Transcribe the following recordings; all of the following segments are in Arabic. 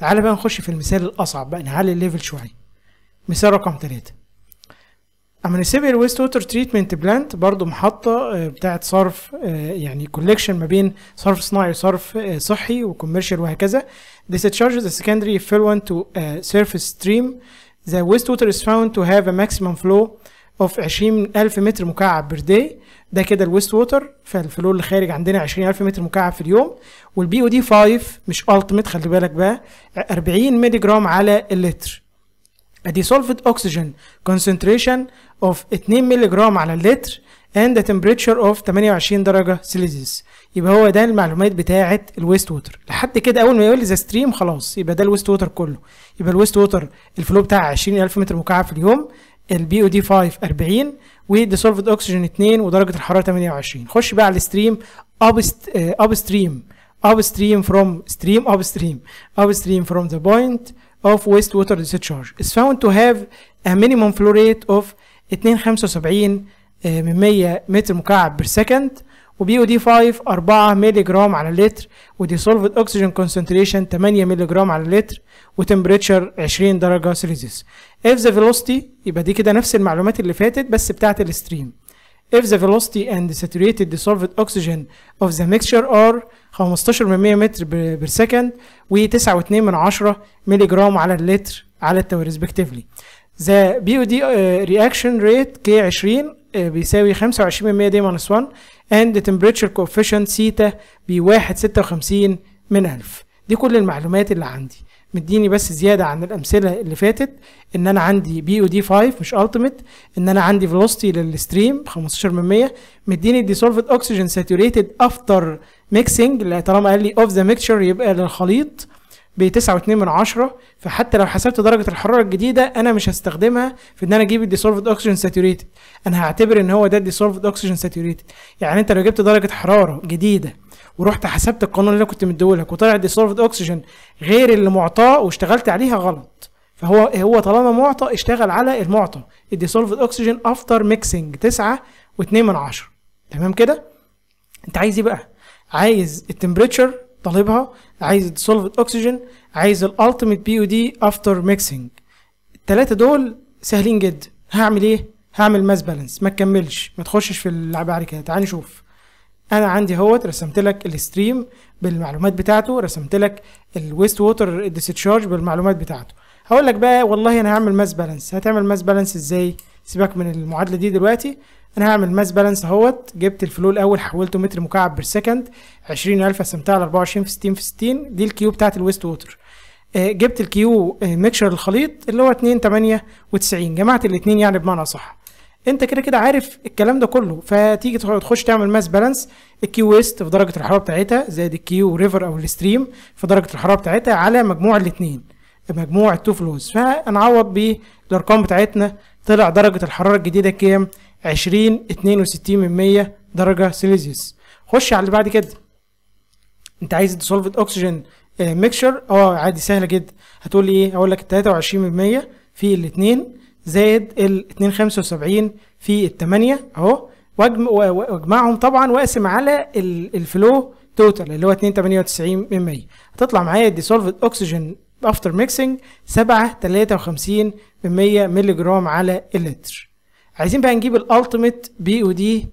تعال بقى نخش في المثال الأصعب بقى نعلي الليفل شوية مثال رقم تلاتة أما نسيب الويست ووتر تريتمنت بلانت برضو محطة آه، بتاعت صرف آه، يعني كوليكشن ما بين صرف صناعي وصرف آه، صحي وكوميرشال وهكذا discharges the secondary effluent to surface stream the wastewater is found to have a maximum flow اوف 20000 متر مكعب بير داي ده كده الويست ووتر فالفلو اللي خارج عندنا 20000 متر مكعب في اليوم والبي او دي 5 مش التيميت خلي بالك بقى 40 مللي جرام على اللتر ادي سولفد اوكسجين كونسنتريشن اوف 2 مللي جرام على اللتر اند تمبريتشر اوف 28 درجة سيليزيوس يبقى هو ده المعلومات بتاعة الويست ووتر لحد كده أول ما يقول لي ذا ستريم خلاص يبقى ده الويست ووتر كله يبقى الويست ووتر الفلو بتاعه 20000 متر مكعب في اليوم البي او دي 5 40 وديسولفد اوكسجين 2 ودرجه الحراره 28 خش بقى على الستريم اب ستريم اب ستريم فروم ستريم اب ستريم اب ستريم فروم ذا بوينت ويست ووتر discharge از found to have a minimum flow rate of 2.75 آه، من 100 متر مكعب per second وبي او دي 5 4 مللي جرام على اللتر سولفت اوكسجين كونسنتريشن 8 مللي جرام على اللتر وتمبريتشر 20 درجه سيلسيوس اف ذا فيلوسيتي يبقى دي كده نفس المعلومات اللي فاتت بس بتاعه الستريم if the velocity and saturated dissolved oxygen of the mixture are 15 من 100 متر بير سكند و 9.2 من مللي جرام على اللتر على التو ريسبكتيفلي ذا بي او دي رياكشن ريت كي 20 بيساوي 25% دي ماينس 1 اند تمبريتشر كوفيشنت سيتا بي 156 من 1000 دي كل المعلومات اللي عندي مديني بس زيادة عن الأمثلة اللي فاتت إن أنا عندي بي أو دي 5 مش التميت إن أنا عندي فيلوستي للستريم 15 من 100 مديني ديسولفد أوكسجين ساتيوريتد أفتر ميكسنج اللي طالما قال لي أوف ذا ميكشر يبقى للخليط ب 9.2 من عشرة فحتى لو حسبت درجة الحرارة الجديدة أنا مش هستخدمها في إن أنا أجيب الديسولفد أوكسجين ساتوريتد أنا هعتبر إن هو ده الديسولفد أوكسجين ساتوريتد يعني أنت لو جبت درجة حرارة جديدة ورحت حسبت القانون اللي أنا كنت مديهولك وطلع الديسولفد أوكسجين غير اللي معطاه واشتغلت عليها غلط فهو هو طالما معطى اشتغل على المعطى الديسولفد أوكسجين أفتر ميكسنج 9.2 من عشرة تمام كده؟ أنت عايز إيه بقى؟ عايز التمبريتشر طالبها عايز dissolved اكسجين عايز الالتيميت بي او دي افتر ميكسنج التلاتة دول سهلين جدا هعمل ايه هعمل ماس بالانس ما تكملش ما تخشش في اللعبه كده تعال نشوف انا عندي اهوت رسمت لك الستريم بالمعلومات بتاعته رسمت لك الويست ووتر ديسشارج بالمعلومات بتاعته هقول لك بقى والله انا هعمل ماس بالانس هتعمل ماس بالانس ازاي سيبك من المعادله دي دلوقتي انا هعمل ماس بالانس اهوت جبت الفلو الاول حولته متر مكعب بير سكند 20000 قسمتها على 24 في 60 في 60 دي الكيو بتاعت الويست ووتر آه، جبت الكيو ميكشر آه، الخليط اللي هو 2 8 90 جمعت الاثنين يعني بمعنى صح انت كده كده عارف الكلام ده كله فتيجي تخش تعمل ماس بالانس الكيو ويست في درجه الحراره بتاعتها زائد الكيو ريفر او الستريم في درجه الحراره بتاعتها على مجموع الاثنين مجموع التو فلوز فهنعوض بالارقام بتاعتنا طلع درجه الحراره الجديده كام 20 62 من 100 درجه سيليزيوس خش على اللي بعد كده انت عايز الديسولفد اوكسجين ميكشر اه عادي سهله جدا هتقول لي ايه هقول لك 23% في الاثنين زائد ال 275 في الثمانية اهو واجمعهم طبعا واقسم على الفلو توتال اللي هو 298 من 100 هتطلع معايا الديسولفد اوكسجين افتر ميكسنج 753 من 100 مللي جرام على اللتر عايزين بقى نجيب الالتيميت بي او دي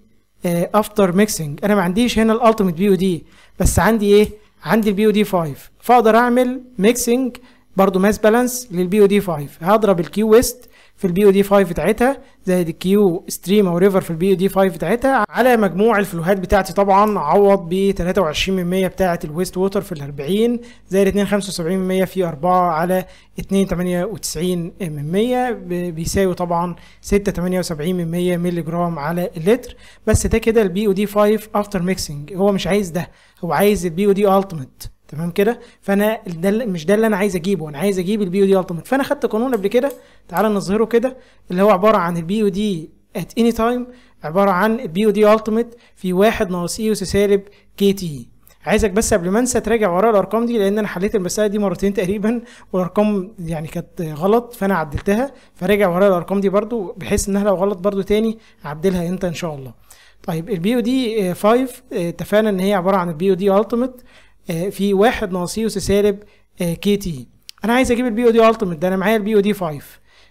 افتر ميكسنج انا ما عنديش هنا الالتيميت بي او دي بس عندي ايه عندي البي او دي 5 فاقدر اعمل ميكسنج برضو ماس بالانس للبي او دي 5 هضرب الكيو ويست في البي او دي 5 بتاعتها زائد الكيو ستريم او ريفر في البي او دي 5 بتاعتها على مجموع الفلوهات بتاعتي طبعا عوض ب 23% بتاعه الويست ووتر في ال 40 زائد 2.75% في 4 على 2.98% بيساوي طبعا 6.78% مللي جرام على اللتر بس ده كده البي او دي 5 افتر ميكسنج هو مش عايز ده هو عايز البي او دي التيمت تمام كده فانا ده مش ده اللي انا عايز اجيبه انا عايز اجيب البي او دي التيميت فانا خدت قانون قبل كده تعال نظهره كده اللي هو عباره عن البي او دي ات اني تايم عباره عن البي او دي التيميت في 1 ناقص e اي اس سالب كي تي e. عايزك بس قبل ما انسى تراجع ورايا الارقام دي لان انا حليت المساله دي مرتين تقريبا والارقام يعني كانت غلط فانا عدلتها فراجع ورايا الارقام دي برده بحيث انها لو غلط برده تاني اعدلها انت ان شاء الله طيب البي او دي 5 آه، آه، اتفقنا ان هي عباره عن البي او دي التيميت آه، في واحد ناقصيوس سالب كي آه، تي انا عايز اجيب البي او دي التيمت ده انا معايا البي او دي 5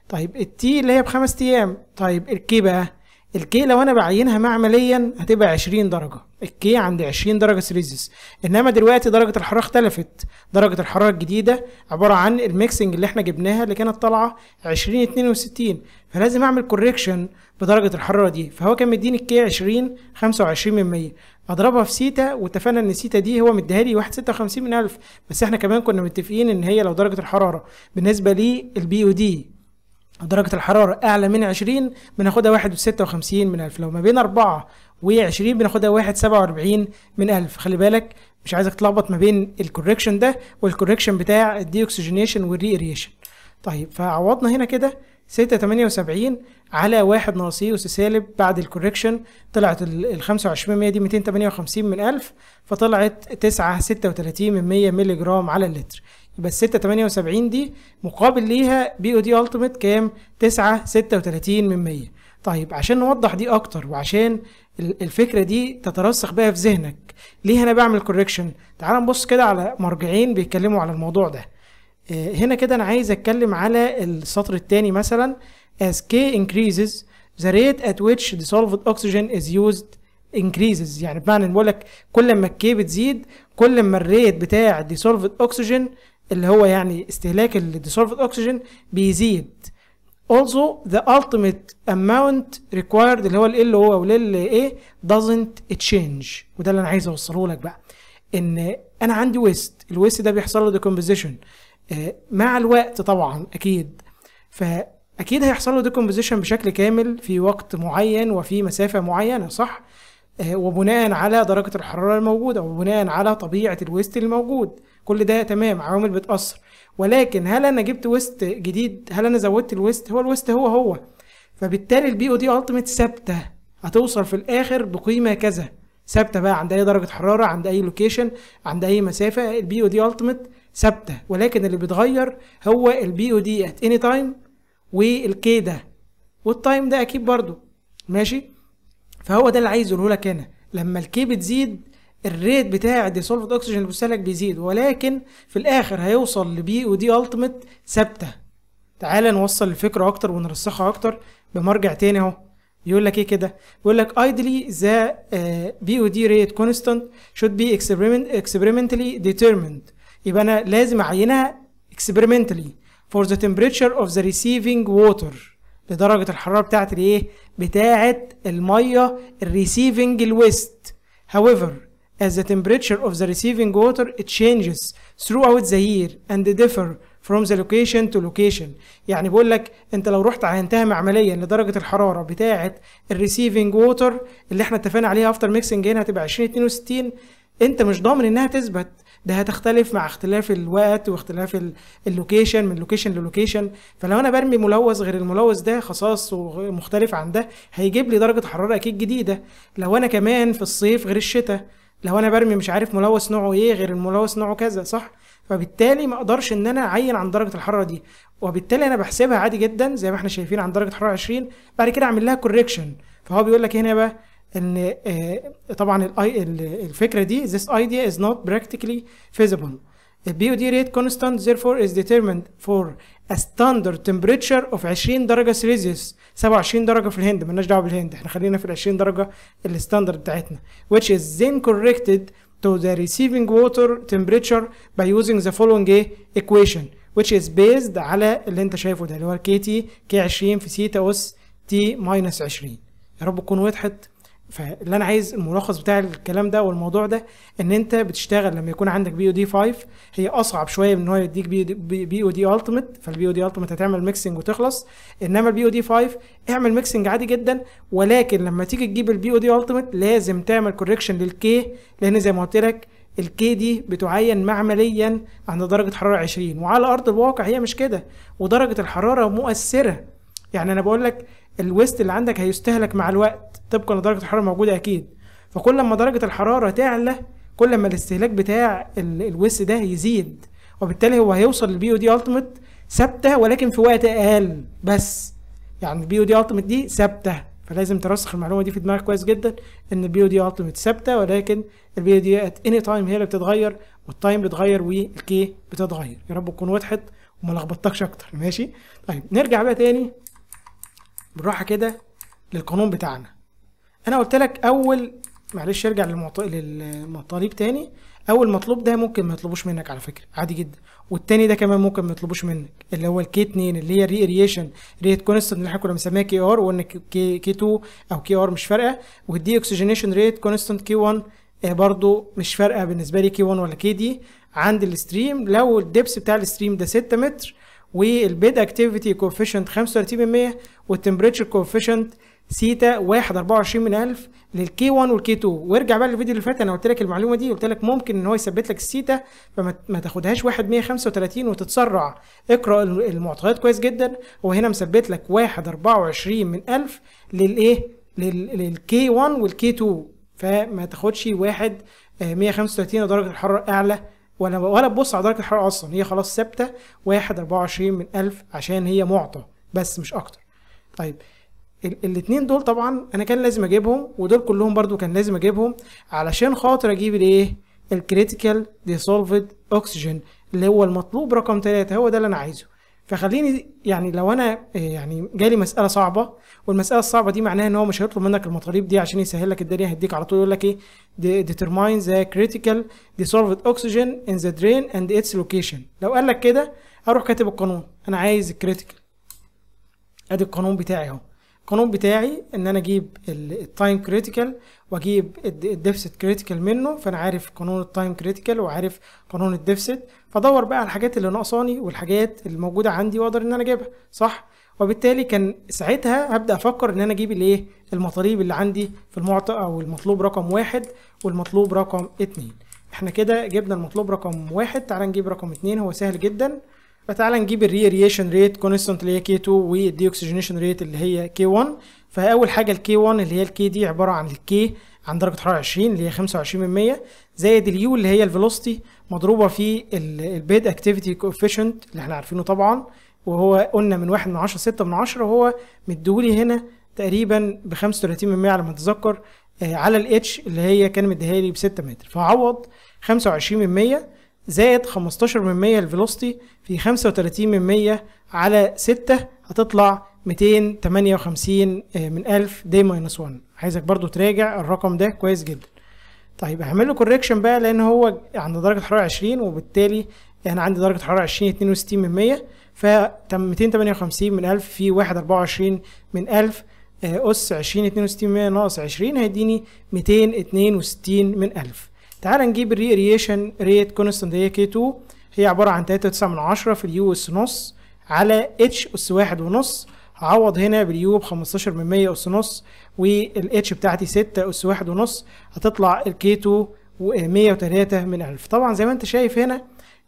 طيب التي اللي هي بخمس ايام طيب الكي بقى الكي لو انا بعينها معمليا هتبقى 20 درجه الكي عند 20 درجه سليزيوس انما دلوقتي درجه الحراره اختلفت درجه الحراره الجديده عباره عن الميكسنج اللي احنا جبناها اللي كانت طالعه 20 62 فلازم اعمل كوريكشن بدرجه الحراره دي فهو كان مديني الكي 20 25% اضربها في سيتا واتفقنا ان سيتا دي هو مديها لي 1.56 من 1000 بس احنا كمان كنا متفقين ان هي لو درجه الحراره بالنسبه للبي او دي درجة الحرارة أعلى من 20 بناخدها 1.56 من 1000 لو ما بين 4 و20 بناخدها 1.47 من 1000 خلي بالك مش عايزك تلخبط ما بين الكوريكشن ده والكوريكشن بتاع الدي الديوكسجينيشن والريئريشن طيب فعوضنا هنا كده ستة تمانية على واحد ناقصيه سالب بعد الكوريكشن طلعت ال 25 دي 258 من 1000 فطلعت 9 36 من 100 مللي جرام على اللتر يبقى ال 6 78 دي مقابل ليها بي او دي التيميت كام 9 36 من 100 طيب عشان نوضح دي اكتر وعشان الفكره دي تترسخ بقى في ذهنك ليه انا بعمل كوريكشن تعال نبص كده على مرجعين بيتكلموا على الموضوع ده آه، هنا كده انا عايز اتكلم على السطر الثاني مثلا as k increases the rate at which dissolved oxygen is used increases يعني بمعنى ان بقول لك كل ما الكي بتزيد كل ما الريت بتاع dissolved oxygen اللي هو يعني استهلاك dissolved oxygen بيزيد also the ultimate amount required اللي هو ال L هو او ال ايه doesn't change وده اللي انا عايز اوصله لك بقى ان انا عندي ويست الويست ده بيحصل له decomposition آه، مع الوقت طبعا اكيد فاكيد هيحصل له ديكومبوزيشن بشكل كامل في وقت معين وفي مسافه معينه صح آه، وبناء على درجه الحراره الموجوده وبناء على طبيعه الويست الموجود كل ده تمام عوامل بتاثر ولكن هل انا جبت ويست جديد هل انا زودت الويست هو الويست هو هو فبالتالي البي او دي التيميت ثابته هتوصل في الاخر بقيمه كذا ثابته بقى عند اي درجه حراره عند اي لوكيشن عند اي مسافه البي او دي التيميت ثابته ولكن اللي بيتغير هو البي او دي ات اني تايم والكي ده والتايم ده اكيد برضو ماشي فهو ده اللي عايز اقوله لك هنا لما الكي بتزيد الريت بتاع الديسولفد اوكسجين اللي بيستهلك بيزيد ولكن في الاخر هيوصل لبي او دي التيميت ثابته تعالى نوصل الفكره اكتر ونرسخها اكتر بمرجع تاني اهو يقول لك ايه كده بيقول لك ايدلي ذا بي او دي ريت كونستانت شود بي experimentally determined يبقى انا لازم اعينها اكسبيرمنتلي فور ذا تمبريتشر اوف ذا ريسيفنج ووتر لدرجة الحرارة بتاعه الايه؟ بتاعه المية الريسيفنج الويست. However, as the temperature of the receiving water it changes throughout the year and differ from the location to location. يعني بقول لك انت لو رحت عينتها معمليا لدرجة الحرارة بتاعه الريسيفنج ووتر اللي احنا اتفقنا عليها افتر ميكسنج هنا هتبقى 20 62 انت مش ضامن انها تثبت ده هتختلف مع اختلاف الوقت واختلاف اللوكيشن من لوكيشن للوكيشن فلو انا برمي ملوث غير الملوث ده خصاص ومختلف عن ده هيجيب لي درجه حراره اكيد جديده لو انا كمان في الصيف غير الشتاء لو انا برمي مش عارف ملوث نوعه ايه غير الملوث نوعه كذا صح فبالتالي ما اقدرش ان انا اعين عن درجه الحراره دي وبالتالي انا بحسبها عادي جدا زي ما احنا شايفين عن درجه حراره 20 بعد كده اعمل لها كوريكشن فهو بيقول لك هنا بقى ان طبعا الفكره دي this idea is not practically feasible The BOD rate constant therefore is determined for a standard temperature of 20 درجة سيليزيوس 27 درجة في الهند مالناش دعوة بالهند احنا خلينا في ال 20 درجة الستاندرد بتاعتنا which is then corrected to the receiving water temperature by using the following equation which is based على اللي انت شايفه ده اللي هو الكي تي كي 20 في سيتا اس تي ماينس 20 يا رب تكون وضحت فاللي انا عايز الملخص بتاع الكلام ده والموضوع ده ان انت بتشتغل لما يكون عندك بي او دي 5 هي اصعب شويه من ان هو يديك بي او دي التيمت فالبي او دي التيمت هتعمل ميكسنج وتخلص انما البي او دي 5 اعمل ميكسنج عادي جدا ولكن لما تيجي تجيب البي او دي التيمت لازم تعمل كوركشن للكي لان زي ما قلت لك الكي دي بتعين معمليا عند درجه حراره 20 وعلى ارض الواقع هي مش كده ودرجه الحراره مؤثره يعني انا بقول لك الويست اللي عندك هيستهلك مع الوقت طبقا لدرجه الحراره الموجوده اكيد فكل ما درجه الحراره تعلى كل ما الاستهلاك بتاع الويست ده يزيد وبالتالي هو هيوصل للبي او دي التيمت ثابته ولكن في وقت اقل بس يعني البي او دي التيمت دي ثابته فلازم ترسخ المعلومه دي في دماغك كويس جدا ان البي او دي التيمت ثابته ولكن البي او دي ات اني تايم هي اللي بتتغير والتايم بيتغير والكي بتتغير يا رب تكون وضحت وما لخبطتكش اكتر ماشي طيب نرجع بقى تاني بالراحه كده للقانون بتاعنا انا قلت لك اول معلش ارجع للمطالب تاني اول مطلوب ده ممكن ما يطلبوش منك على فكره عادي جدا والتاني ده كمان ممكن ما يطلبوش منك اللي هو الكي 2 اللي هي الري اريشن ريت كونستنت اللي احنا كنا بنسميها كي ار وان كي 2 او كي ار مش فارقه والدي اكسجينيشن ريت كونستنت كي 1 برضو مش فارقه بالنسبه لي كي 1 ولا كي دي عند الستريم لو الدبس بتاع الستريم ده 6 متر والبيد اكتيفيتي كوفيشنت 35% والتمبريتشر كوفيشنت سيتا 1.24 من 1000 للكي 1 والكي 2 وارجع بقى للفيديو اللي فات انا قلت لك المعلومه دي قلت لك ممكن ان هو يثبت لك السيتا فما تاخدهاش 1.135 135 وتتسرع اقرا المعطيات كويس جدا هو هنا مثبت لك 1.24 من 1000 للايه للكي 1 والكي 2 فما تاخدش 1.135 135 آه، درجه الحراره اعلى ولا ولا تبص على درجه الحراره اصلا هي خلاص ثابته 1 24 من 1000 عشان هي معطى بس مش اكتر طيب الاثنين دول طبعا انا كان لازم اجيبهم ودول كلهم برضو كان لازم اجيبهم علشان خاطر اجيب الايه الكريتيكال ديسولفد اوكسجين اللي هو المطلوب رقم 3 هو ده اللي انا عايزه فخليني يعني لو انا آه، يعني جالي مساله صعبه والمساله الصعبه دي معناها ان هو مش هيطلب منك المطاليب دي عشان يسهل لك الدنيا هيديك على طول يقول لك ايه determine the critical dissolved oxygen in the drain and its location لو قال لك كده هروح كاتب القانون انا عايز الكريتيكال ادي القانون بتاعي اهو القانون بتاعي ان انا اجيب التايم كريتيكال واجيب الديفست كريتيكال منه فانا عارف قانون التايم كريتيكال وعارف قانون الديفست فادور بقى على الحاجات اللي ناقصاني والحاجات اللي موجوده عندي واقدر ان انا اجيبها صح وبالتالي كان ساعتها هبدا افكر ان انا اجيب الايه المطالب اللي عندي في المعطى او المطلوب رقم واحد والمطلوب رقم اتنين احنا كده جبنا المطلوب رقم واحد تعال نجيب رقم اتنين هو سهل جدا فتعال نجيب الريشن ريت كونستنت اللي هي كي 2 والديوكسجينيشن ريت اللي هي كي 1 فاول حاجه الكي 1 اللي هي الكي دي عباره عن الكي عند درجه حراره 20 اللي هي 25 من 100 زائد اليو اللي هي الفيلوسيتي مضروبه في البيد اكتيفيتي كوفيشنت اللي احنا عارفينه طبعا وهو قلنا من 1 من 10 6 من 10 وهو مديهولي هنا تقريبا ب 35 من 100 على ما اتذكر آه، على الاتش اللي هي كان مديها لي ب 6 متر فهعوض 25 من 100 زائد 15 من 100 الفيلوسيتي في 35 من 100 على 6 هتطلع 258 آه، من 1000 دي ماينس 1 عايزك برضو تراجع الرقم ده كويس جدا طيب هعمل له كوريكشن بقى لان هو عند درجه حراره 20 وبالتالي انا عندي درجه حراره 20 62 من 100 ف 258 من 1000 في 124 من 1000 آه، اس 20 62 100 ناقص 20 هيديني 262 من 1000 تعال نجيب الري اريشن ريت كونستنت هي كي 2 هي عباره عن 3.9 في اليو اس نص على اتش اس 1 ونص هعوض هنا باليو ب 15 من 100 اس نص والاتش بتاعتي 6 اس 1 ونص هتطلع الكيتو 103 من 1000 طبعا زي ما انت شايف هنا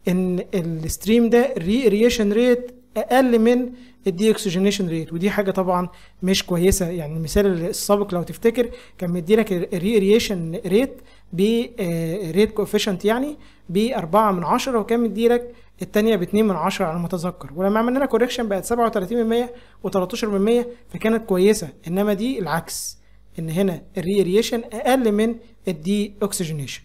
ان الستريم ده الري اريشن ريت اقل من الدي اكسجينيشن ريت ودي حاجه طبعا مش كويسه يعني المثال السابق لو تفتكر كان مدي لك الري اريشن ريت بريت كوفيشنت آه، يعني ب 4 من 10 وكان مديلك الثانيه ب 2 من 10 على ما اتذكر ولما عملنا لها كوريكشن بقت 37% و13% فكانت كويسه انما دي العكس ان هنا الريريشن اقل من الدي اوكسجينيشن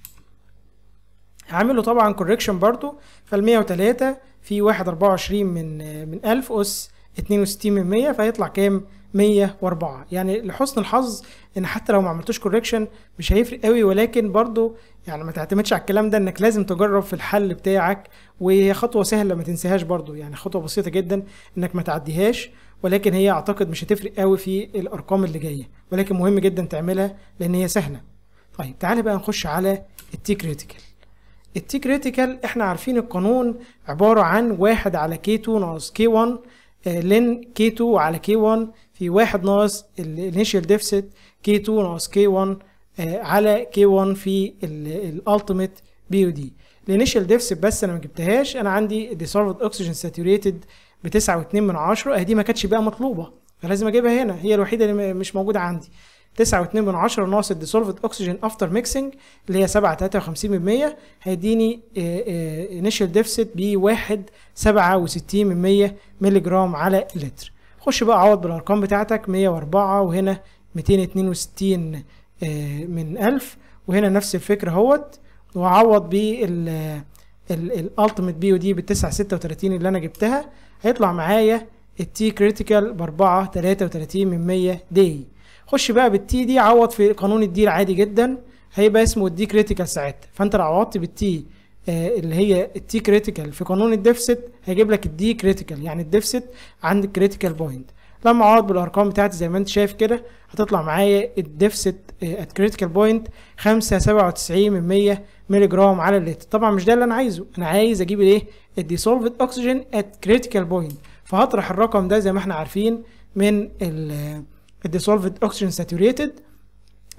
عامل له طبعا كوريكشن برضو فال 103 في 1 24 من آه، من 1000 اس 62 فهيطلع كام 104 يعني لحسن الحظ ان حتى لو ما عملتوش كوركشن مش هيفرق قوي ولكن برضو يعني ما تعتمدش على الكلام ده انك لازم تجرب في الحل بتاعك وهي خطوه سهله ما تنساهاش برضو يعني خطوه بسيطه جدا انك ما تعديهاش ولكن هي اعتقد مش هتفرق قوي في الارقام اللي جايه ولكن مهم جدا تعملها لان هي سهله طيب تعالى بقى نخش على التي كريتيكال التي كريتيكال احنا عارفين القانون عباره عن واحد على كي 2 ناقص كي 1 لين كي 2 على كي 1 في واحد ناقص الانيشال ديفست K2 ناقص K1 على K1 في الالتيميت بي او دي الانيشال ديفس بس انا ما جبتهاش انا عندي ديسولفد اكسجين ساتوريتد ب 9.2 من عشرة دي ما كانتش بقى مطلوبه فلازم اجيبها هنا هي الوحيده اللي مش موجوده عندي 9.2 من 10 ناقص الديسولفد اكسجين افتر ميكسنج اللي هي 7.53% هيديني انيشال ديفست ب 1.67% مللي جرام على اللتر خش بقى عوض بالارقام بتاعتك 104 وهنا 262 آه، من 1000 وهنا نفس الفكرة اهوت وعوض بال الالتيميت بي ودي بال 936 اللي انا جبتها هيطلع معايا التي كريتيكال ب 4 33 من 100 دي خش بقى بالتي دي عوض في قانون الدي العادي جدا هيبقى اسمه الدي كريتيكال ساعتها فانت لو عوضت بالتي آه، اللي هي التي كريتيكال في قانون الديفست هيجيب لك الدي كريتيكال يعني الديفست عند الكريتيكال بوينت لما اقعد بالارقام بتاعتي زي ما انت شايف كده هتطلع معايا الديفست ات كريتيكال بوينت 597 من 100 ملي جرام على اللتر طبعا مش ده اللي انا عايزه انا عايز اجيب الايه الديسولفد اوكسجين ات كريتيكال بوينت فهطرح الرقم ده زي ما احنا عارفين من الديسولفد اوكسجين ساتوريتد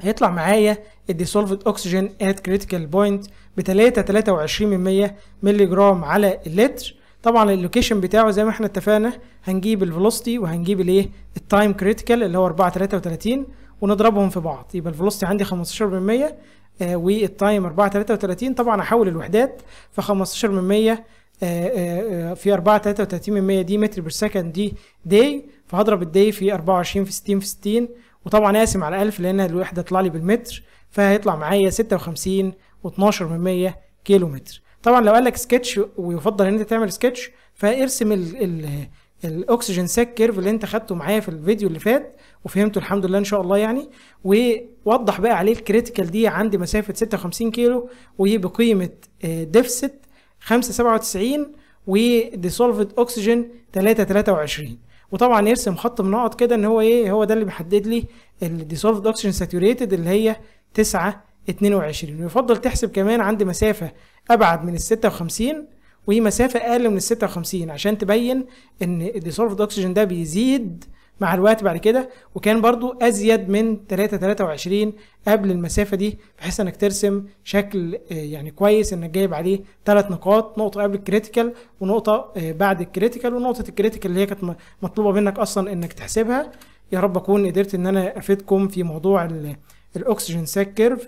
هيطلع معايا الديسولفد اوكسجين ات كريتيكال بوينت ب 3 23 من 100 ملي جرام على اللتر طبعا اللوكيشن بتاعه زي ما احنا اتفقنا هنجيب الفيلوسيتي وهنجيب الايه التايم كريتيكال اللي هو 4 33 ونضربهم في بعض يبقى الفيلوسيتي عندي 15 آه والتايم 4 33 طبعا احول الوحدات ف 15 آه،, آه آه في 4 33 100 دي متر بير سكند دي داي فهضرب الداي في 24 في 60 في 60 وطبعا اقسم على 1000 لان الوحده طلع لي بالمتر فهيطلع معايا 56 و12 كيلو متر طبعا لو قال لك سكتش ويفضل ان انت تعمل سكتش فارسم ال ال الاكسجين سيك كيرف اللي انت خدته معايا في الفيديو اللي فات وفهمته الحمد لله ان شاء الله يعني ووضح بقى عليه الكريتيكال دي عندي مسافه 56 كيلو وبقيمه ديفست 597 وديسولفد اوكسجين 323 وطبعا يرسم خط نقط كده ان هو ايه هو ده اللي بيحدد لي الديسولفد اوكسجين ساتوريتد اللي هي 9 22 ويفضل تحسب كمان عند مسافة أبعد من ال 56 وهي مسافة أقل من ال 56 عشان تبين إن الديسولف أكسجين ده بيزيد مع الوقت بعد كده وكان برضو أزيد من 3 23 قبل المسافة دي بحيث إنك ترسم شكل آه، يعني كويس إنك جايب عليه ثلاث نقاط نقطة قبل الكريتيكال ونقطة آه، بعد الكريتيكال ونقطة الكريتيكال اللي هي كانت مطلوبة منك أصلا إنك تحسبها يا رب أكون قدرت إن أنا أفيدكم في موضوع الأكسجين سيك كيرف